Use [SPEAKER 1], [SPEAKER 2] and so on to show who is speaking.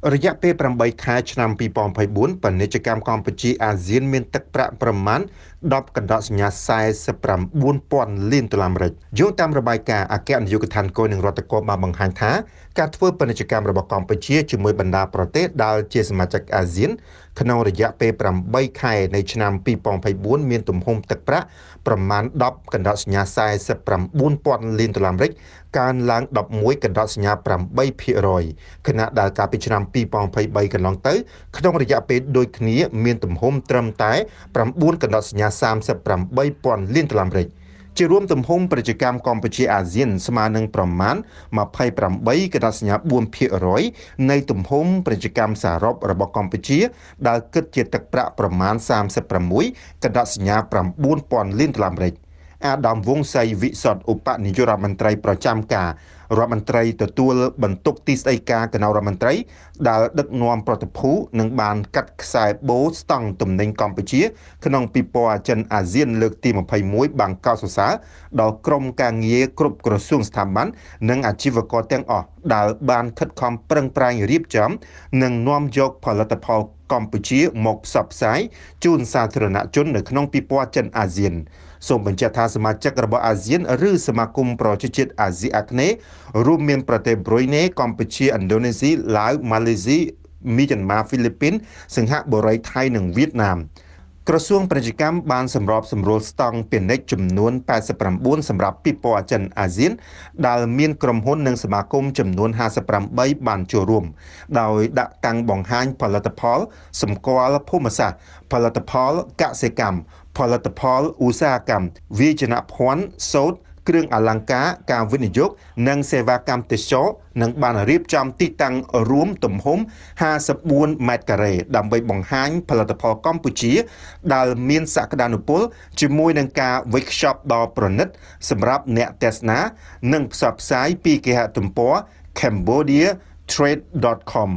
[SPEAKER 1] រយៈពេល8ខែឆ្នាំ2024ពាណិជ្ជកម្មកម្ពុជាអាស៊ានមាន ទឹកប្រាក់ប្រមាណ10កណ្ដោសញ្ញា49,000លានដុល្លារអាមេរិកយោងតាមរបាយការណ៍អគ្គនាយកដ្ឋានគយនឹងរដ្ឋកោបានបង្ហាញថាការធ្វើពាណិជ្ជកម្មរបស់កម្ពុជាជាមួយបណ្ដាប្រទេសដែលជាសមាជិកអាស៊ានក្នុងរយៈពេល8ខែនៃឆ្នាំ2024មានទំហំទឹកប្រាក់ប្រមាណ10កណ្ដោសញ្ញា49,000លានដុល្លារអាមេរិកកើនឡើង11កណ្ដោសញ្ញា8%ខណៈដែលកាលពីឆ្នាំ2023កន្លងទៅ ក្នុងរយៈពេលដូចគ្នាមានទំហំត្រឹមតែ9កណ្ដោសញ្ញា38,000លានដុល្លារអាមេរិកជារួមទំហំ ប្រជាកម្មកម្ពុជាអាស៊ានស្មើនឹងប្រមាណ28កណ្ដោសញ្ញា4%នៃទំហំប្រជាកម្មសរុបរបស់កម្ពុជាដែលគិតជាទឹកប្រាក់ប្រមាណ36កណ្ដោសញ្ញា9,000លានដុល្លារអាមេរិក។អាដាមវងសីវិសុទ្ធឧបនាយករដ្ឋមន្ត្រីប្រចាំការរដ្ឋមន្ត្រីទទួល បន្ទុកទីស្តីការគណៈរដ្ឋមន្ត្រីដែលដឹកនាំ ប្រតិភូនិងបានកាត់ខ្សែបូស្តង់ទំនិញកម្ពុជា ក្នុងពិព័រណ៍ចិនអាស៊ានលើកទី21បាងកកសរសើរដល់ក្រមការងារគ្រប់ក្រសួងស្ថាប័ននិងអាជីវករទាំងអស់ដែលបានខិតខំប្រឹងប្រែងរៀបចំ និងនាំយកផលិតផលកម្ពុជាមកផ្សព្វផ្សាយជូនសាធារណជននៅក្នុងពិព័រណ៍ចិនអាស៊ានសូមបញ្ជាក់ថាសមាជិករបស់អាស៊ាន ឬសមាគមប្រជាជាតិអាស៊ីអាគ្នេយ៍រួមមានប្រទេសប្រ៊ុយណេកម្ពុជាឥណ្ឌូនេស៊ីឡាវម៉ាឡេស៊ីមីយ៉ាន់ម៉ាហ្វីលីពីនសិង្ហបុរីថៃនិងវៀតណាម។ក្រសួងពាណិជ្ជកម្មបានសម្របសម្រួលស្តង់ពាណិជ្ជចំនួន89សម្រាប់ពិព័រណ៍ចិនអាស៊ានដែលមានក្រុមហ៊ុននិងសមាគមចំនួន58បានចូលរួម ដោយដាក់តាំងបង្ហាញផលិតផលសម្គាល់ភូមិសាស្ត្រផលិតផលកសិកម្មផលិតផលឧស្សាហកម្មវាយនភ័ណ្ឌសូត្រគ្រឿងអលង្ការការវិនិយោគនិងសេវាកម្មទេសចរនឹងបានរៀបចំទីតាំងរួមទំហំ54ម៉ែត្រការ៉េដើម្បីបង្ហាញ ផលិតផលកម្ពុជាដែលមានសក្តានុពលជាមួយនឹងការវេចខ្ចប់ដ៏ប្រណិតសម្រាប់អ្នកទស្សនានិងផ្សព្វផ្សាយពីគេហទំព័រ cambodia trade.com